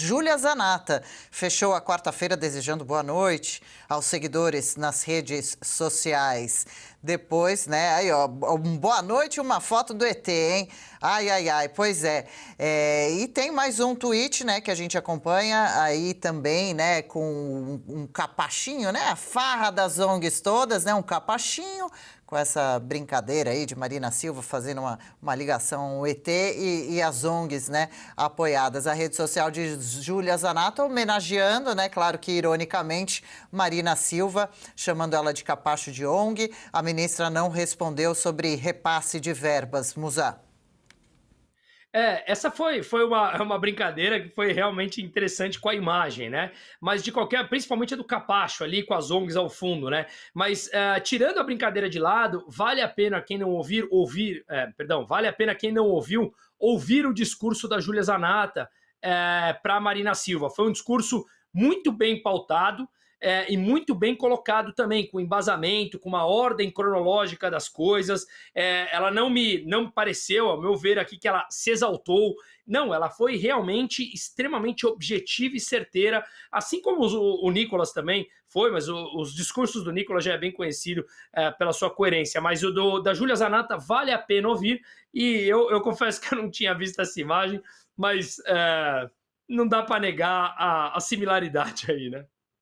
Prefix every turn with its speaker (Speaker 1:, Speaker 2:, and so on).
Speaker 1: Júlia Zanata fechou a quarta-feira desejando boa noite aos seguidores nas redes sociais. Depois, né? Aí, ó, um boa noite, uma foto do ET, hein? Ai, ai, ai, pois é. é. E tem mais um tweet, né, que a gente acompanha aí também, né, com um, um capachinho, né? A farra das ONGs todas, né? Um capachinho com essa brincadeira aí de Marina Silva fazendo uma, uma ligação ao ET e, e as ONGs, né, apoiadas. A rede social de Júlia Zanato homenageando, né, claro que ironicamente, Marina Silva, chamando ela de capacho de ONG. A menina ministra não respondeu sobre repasse de verbas, Musa.
Speaker 2: É, essa foi, foi uma, uma brincadeira que foi realmente interessante com a imagem, né? Mas de qualquer, principalmente a do capacho ali com as ONGs ao fundo, né? Mas uh, tirando a brincadeira de lado, vale a pena quem não ouvir, ouvir, é, perdão, vale a pena quem não ouviu, ouvir o discurso da Júlia Zanata é, para Marina Silva. Foi um discurso muito bem pautado, é, e muito bem colocado também, com embasamento, com uma ordem cronológica das coisas. É, ela não me não pareceu, ao meu ver aqui, que ela se exaltou. Não, ela foi realmente extremamente objetiva e certeira, assim como o, o, Nicolas também foi, mas o, os discursos do Nicolas já é bem conhecido é, pela sua coerência. Mas o do, da Júlia Zanata vale a pena ouvir, e eu, eu confesso que eu não tinha visto essa imagem, mas é, não dá para negar a, a similaridade aí, né?